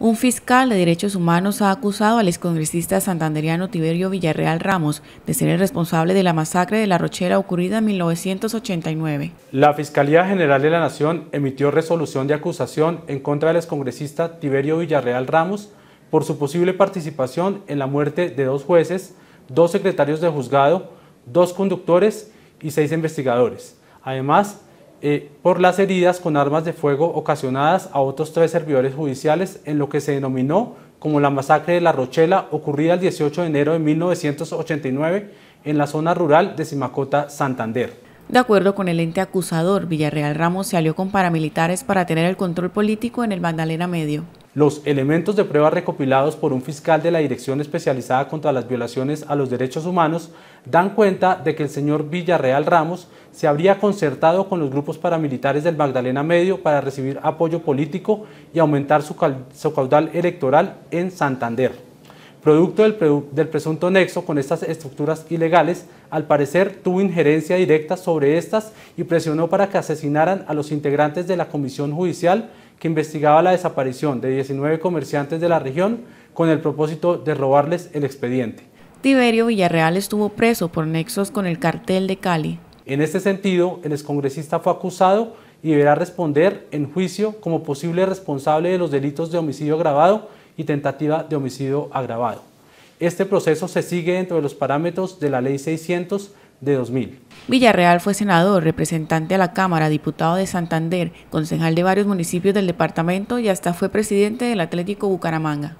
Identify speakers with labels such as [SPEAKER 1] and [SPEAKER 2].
[SPEAKER 1] Un fiscal de derechos humanos ha acusado al excongresista santanderiano Tiberio Villarreal Ramos de ser el responsable de la masacre de La Rochera ocurrida en 1989.
[SPEAKER 2] La Fiscalía General de la Nación emitió resolución de acusación en contra del excongresista Tiberio Villarreal Ramos por su posible participación en la muerte de dos jueces, dos secretarios de juzgado, dos conductores y seis investigadores. Además, eh, por las heridas con armas de fuego ocasionadas a otros tres servidores judiciales en lo que se denominó como la masacre de La Rochela ocurrida el 18 de enero de 1989 en la zona rural de Simacota, Santander.
[SPEAKER 1] De acuerdo con el ente acusador, Villarreal Ramos se alió con paramilitares para tener el control político en el Magdalena Medio
[SPEAKER 2] los elementos de prueba recopilados por un fiscal de la Dirección Especializada contra las Violaciones a los Derechos Humanos dan cuenta de que el señor Villarreal Ramos se habría concertado con los grupos paramilitares del Magdalena Medio para recibir apoyo político y aumentar su, caudal electoral en Santander. Producto del, presunto nexo con estas estructuras ilegales, al parecer tuvo injerencia directa sobre estas y presionó para que asesinaran a los integrantes de la Comisión Judicial que investigaba la desaparición de 19 comerciantes de la región con el propósito de robarles el expediente. Tiberio
[SPEAKER 1] Villarreal estuvo preso por nexos con el cartel de Cali.
[SPEAKER 2] En este sentido, el excongresista fue acusado y deberá responder en juicio como posible responsable de los delitos de homicidio agravado y tentativa de homicidio agravado. Este proceso se sigue dentro de los parámetros de la Ley 600 de 2000.
[SPEAKER 1] Villarreal fue senador, representante a la Cámara, diputado de Santander, concejal de varios municipios del departamento y hasta fue presidente del Atlético Bucaramanga.